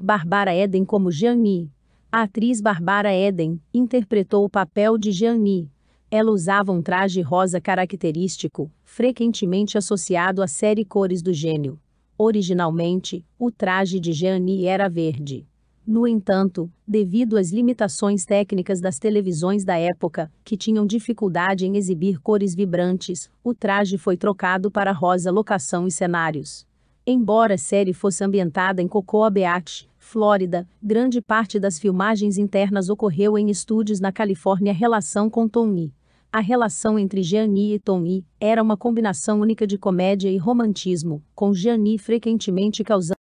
Barbara Eden como Jeanne. A atriz Barbara Eden interpretou o papel de Jeanne. Ela usava um traje rosa característico, frequentemente associado à série Cores do Gênio. Originalmente, o traje de Jeanne era verde. No entanto, devido às limitações técnicas das televisões da época, que tinham dificuldade em exibir cores vibrantes, o traje foi trocado para rosa locação e cenários. Embora a série fosse ambientada em Cocoa Beach, Flórida, grande parte das filmagens internas ocorreu em estúdios na Califórnia. Relação com Tony, A relação entre Gianni e Tony, era uma combinação única de comédia e romantismo, com Gianni frequentemente causando